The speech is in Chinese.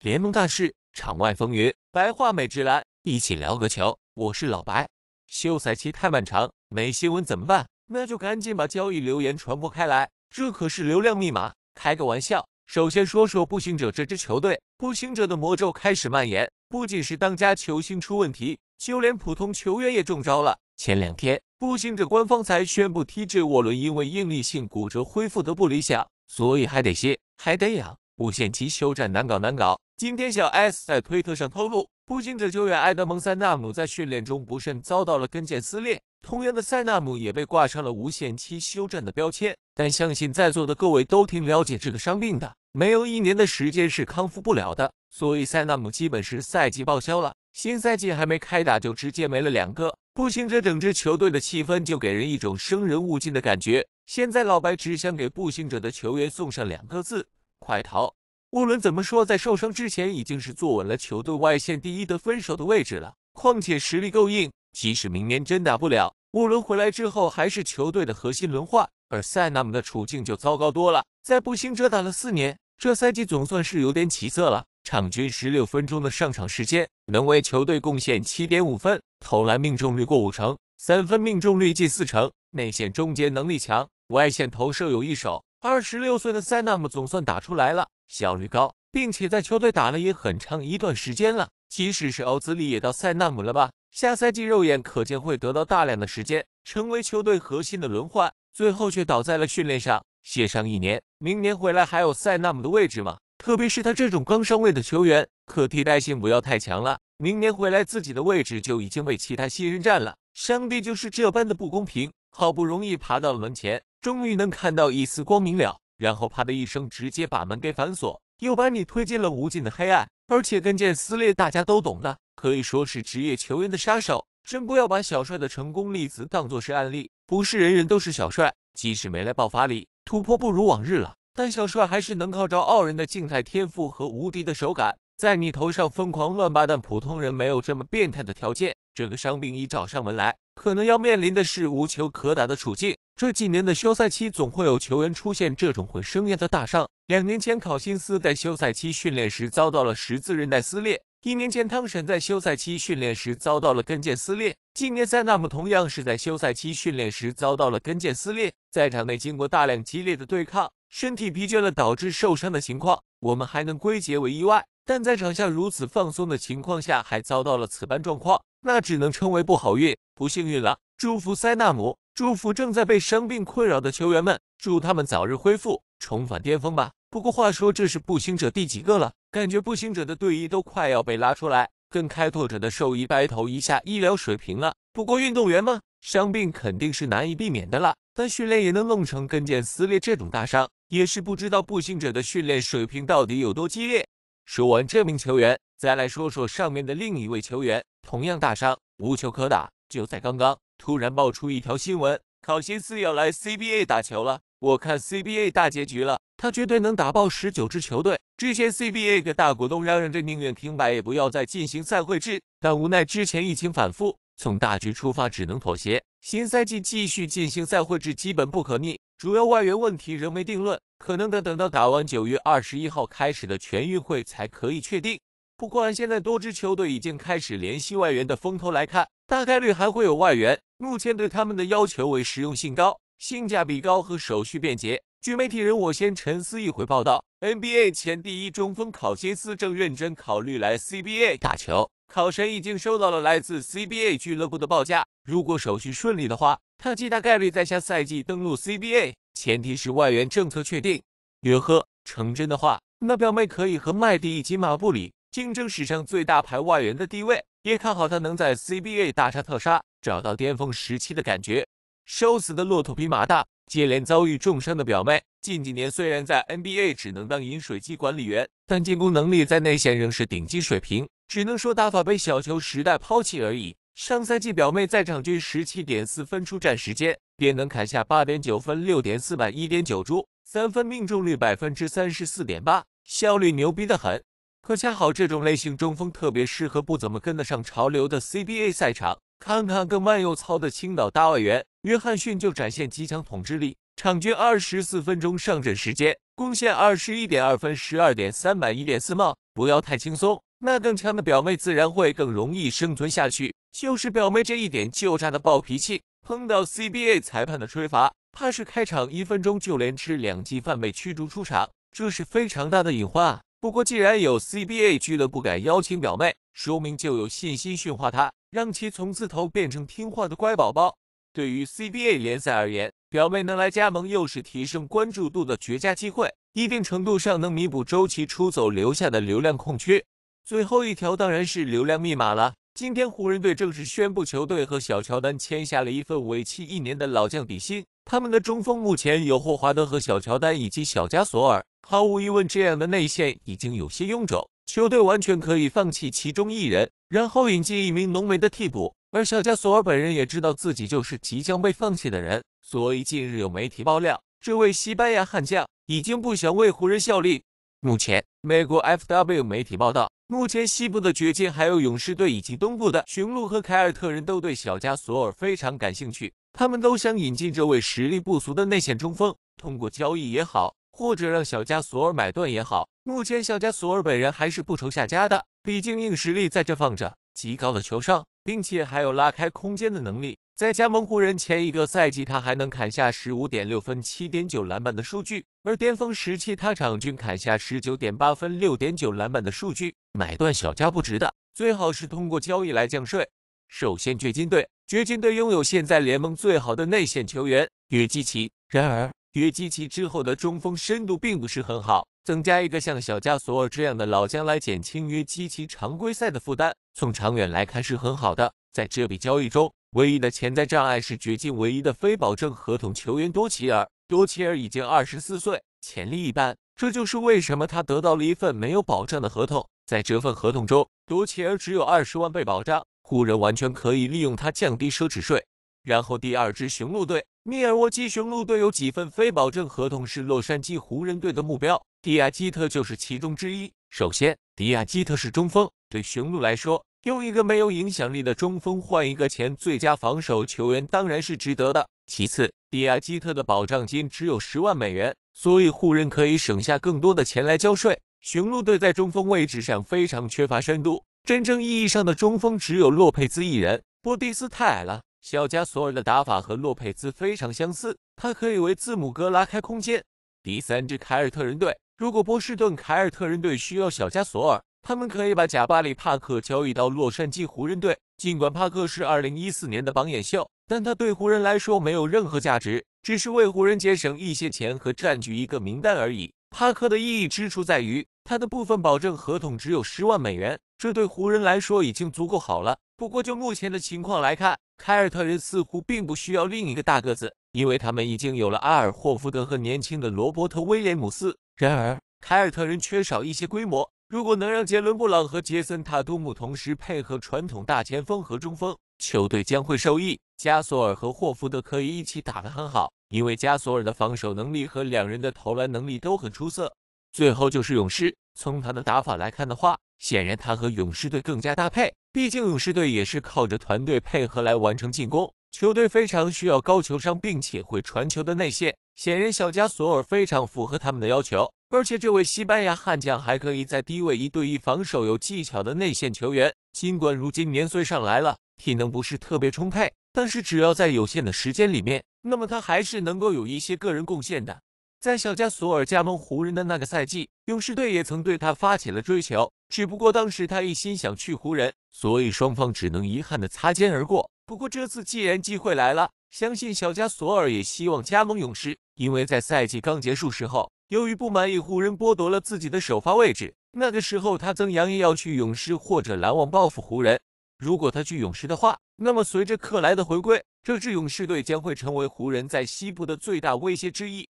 联盟大事，场外风云，白话美职篮，一起聊个球。我是老白。休赛期太漫长，没新闻怎么办？那就赶紧把交易流言传播开来，这可是流量密码。开个玩笑。首先说说步行者这支球队，步行者的魔咒开始蔓延，不仅是当家球星出问题，就连普通球员也中招了。前两天，步行者官方才宣布，TJ 沃伦因为应力性骨折恢复的不理想，所以还得歇，还得养。无限期休战难搞难搞。今天小 S 在推特上透露，步行者球员埃德蒙塞纳姆在训练中不慎遭到了跟腱撕裂，同样的塞纳姆也被挂上了无限期休战的标签。但相信在座的各位都挺了解这个伤病的，没有一年的时间是康复不了的，所以塞纳姆基本是赛季报销了。新赛季还没开打就直接没了两个，步行者整支球队的气氛就给人一种生人勿近的感觉。现在老白只想给步行者的球员送上两个字。快逃！沃伦怎么说？在受伤之前，已经是坐稳了球队外线第一的分守的位置了。况且实力够硬，即使明年真打不了，沃伦回来之后还是球队的核心轮换。而塞纳姆的处境就糟糕多了，在步行者打了四年，这赛季总算是有点起色了，场均十六分钟的上场时间，能为球队贡献七点五分，投篮命中率过五成，三分命中率近四成，内线终结能力强，外线投射有一手。二十六岁的塞纳姆总算打出来了，效率高，并且在球队打了也很长一段时间了。即使是奥兹利也到塞纳姆了吧？下赛季肉眼可见会得到大量的时间，成为球队核心的轮换。最后却倒在了训练上，歇上一年，明年回来还有塞纳姆的位置吗？特别是他这种刚上位的球员，可替代性不要太强了。明年回来自己的位置就已经被其他新人占了。上帝就是这般的不公平，好不容易爬到了门前。终于能看到一丝光明了，然后啪的一声，直接把门给反锁，又把你推进了无尽的黑暗。而且跟腱撕裂，大家都懂的，可以说是职业球员的杀手。真不要把小帅的成功例子当做是案例，不是人人都是小帅。即使没来爆发力，突破不如往日了，但小帅还是能靠着傲人的静态天赋和无敌的手感，在你头上疯狂乱扒。但普通人没有这么变态的条件，这个伤病已找上门来。可能要面临的是无球可打的处境。这几年的休赛期，总会有球员出现这种毁生涯的大伤。两年前，考辛斯在休赛期训练时遭到了十字韧带撕裂；一年前，汤神在休赛期训练时遭到了跟腱撕裂；今年塞纳姆同样是在休赛期训练时遭到了跟腱撕裂。在场内经过大量激烈的对抗，身体疲倦了导致受伤的情况，我们还能归结为意外；但在场下如此放松的情况下，还遭到了此般状况。那只能称为不好运、不幸运了。祝福塞纳姆，祝福正在被伤病困扰的球员们，祝他们早日恢复，重返巅峰吧。不过话说，这是步行者第几个了？感觉步行者的队医都快要被拉出来，跟开拓者的兽医掰头一下医疗水平了。不过运动员嘛，伤病肯定是难以避免的啦。但训练也能弄成跟腱撕裂这种大伤，也是不知道步行者的训练水平到底有多激烈。说完这名球员。再来说说上面的另一位球员，同样大伤，无球可打。就在刚刚，突然爆出一条新闻，考辛斯要来 CBA 打球了。我看 CBA 大结局了，他绝对能打爆十九支球队。之前 CBA 个大股东嚷嚷着宁愿停摆，也不要再进行赛会制，但无奈之前疫情反复，从大局出发只能妥协。新赛季继续进行赛会制基本不可逆，主要外援问题仍没定论，可能得等到打完九月二十一号开始的全运会才可以确定。不过，现在多支球队已经开始联系外援的风头来看，大概率还会有外援。目前对他们的要求为实用性高、性价比高和手续便捷。据媒体人我先沉思一回报道，NBA 前第一中锋考辛斯正认真考虑来 CBA 打球，考神已经收到了来自 CBA 俱乐部的报价。如果手续顺利的话，他极大概率在下赛季登陆 CBA，前提是外援政策确定。约呵，成真的话，那表妹可以和麦迪以及马布里。竞争史上最大牌外援的地位，也看好他能在 CBA 大杀特杀，找到巅峰时期的感觉。瘦死的骆驼比马大，接连遭遇重伤的表妹，近几年虽然在 NBA 只能当饮水机管理员，但进攻能力在内线仍是顶级水平，只能说打法被小球时代抛弃而已。上赛季表妹在场均17.4分出战时间，便能砍下8.9分、6.4板、1.9助，三分命中率34.8%，效率牛逼的很。可恰好这种类型中锋特别适合不怎么跟得上潮流的 CBA 赛场。看看更慢又糙的青岛大外援约翰逊就展现极强统治力，场均二十四分钟上阵时间，贡献二十一点二分、十二点三板、一点四帽，不要太轻松。那更强的表妹自然会更容易生存下去。就是表妹这一点就炸的暴脾气，碰到 CBA 裁判的吹罚，怕是开场一分钟就连吃两记犯被驱逐出场，这是非常大的隐患啊！不过，既然有 CBA 俱乐部敢邀请表妹，说明就有信心驯化她，让其从刺头变成听话的乖宝宝。对于 CBA 联赛而言，表妹能来加盟，又是提升关注度的绝佳机会，一定程度上能弥补周琦出走留下的流量空缺。最后一条当然是流量密码了。今天湖人队正式宣布，球队和小乔丹签下了一份为期一年的老将底薪。他们的中锋目前有霍华德和小乔丹以及小加索尔。毫无疑问，这样的内线已经有些臃肿，球队完全可以放弃其中一人，然后引进一名浓眉的替补。而小加索尔本人也知道自己就是即将被放弃的人，所以近日有媒体爆料，这位西班牙悍将已经不想为湖人效力。目前，美国 FW 媒体报道，目前西部的掘金、还有勇士队以及东部的雄鹿和凯尔特人都对小加索尔非常感兴趣，他们都想引进这位实力不俗的内线中锋，通过交易也好。或者让小加索尔买断也好，目前小加索尔本人还是不愁下家的，毕竟硬实力在这放着，极高的球商，并且还有拉开空间的能力。在加盟湖人前一个赛季，他还能砍下十五点六分、七点九篮板的数据，而巅峰时期他场均砍下十九点八分、六点九篮板的数据。买断小加不值得，最好是通过交易来降税。首先，掘金队，掘金队拥有现在联盟最好的内线球员约基奇，然而。约基奇之后的中锋深度并不是很好，增加一个像小加索尔这样的老将来减轻约基奇常规赛的负担，从长远来看是很好的。在这笔交易中，唯一的潜在障碍是掘金唯一的非保证合同球员多奇尔。多奇尔已经二十四岁，潜力一般，这就是为什么他得到了一份没有保障的合同。在这份合同中，多奇尔只有二十万被保障，湖人完全可以利用他降低奢侈税。然后第二支雄鹿队。密尔沃基雄鹿队有几份非保证合同是洛杉矶湖人队的目标，迪亚基特就是其中之一。首先，迪亚基特是中锋，对雄鹿来说，用一个没有影响力的中锋换一个前最佳防守球员，当然是值得的。其次，迪亚基特的保障金只有十万美元，所以湖人可以省下更多的钱来交税。雄鹿队在中锋位置上非常缺乏深度，真正意义上的中锋只有洛佩兹一人，波蒂斯太矮了。小加索尔的打法和洛佩兹非常相似，他可以为字母哥拉开空间。第三支凯尔特人队，如果波士顿凯尔特人队需要小加索尔，他们可以把贾巴里·帕克交易到洛杉矶湖人队。尽管帕克是2014年的榜眼秀，但他对湖人来说没有任何价值，只是为湖人节省一些钱和占据一个名单而已。帕克的意义之处在于，他的部分保证合同只有十万美元，这对湖人来说已经足够好了。不过，就目前的情况来看，凯尔特人似乎并不需要另一个大个子，因为他们已经有了阿尔霍福德和年轻的罗伯特威廉姆斯。然而，凯尔特人缺少一些规模。如果能让杰伦布朗和杰森塔图姆同时配合传统大前锋和中锋，球队将会受益。加索尔和霍福德可以一起打得很好，因为加索尔的防守能力和两人的投篮能力都很出色。最后就是勇士，从他的打法来看的话。显然他和勇士队更加搭配，毕竟勇士队也是靠着团队配合来完成进攻，球队非常需要高球商并且会传球的内线。显然小加索尔非常符合他们的要求，而且这位西班牙悍将还可以在低位一对一防守有技巧的内线球员。尽管如今年岁上来了，体能不是特别充沛，但是只要在有限的时间里面，那么他还是能够有一些个人贡献的。在小加索尔加盟湖人的那个赛季，勇士队也曾对他发起了追求，只不过当时他一心想去湖人，所以双方只能遗憾的擦肩而过。不过这次既然机会来了，相信小加索尔也希望加盟勇士，因为在赛季刚结束时候，由于不满意湖人剥夺了自己的首发位置，那个时候他曾扬言要去勇士或者篮网报复湖人。如果他去勇士的话，那么随着克莱的回归，这支勇士队将会成为湖人在西部的最大威胁之一。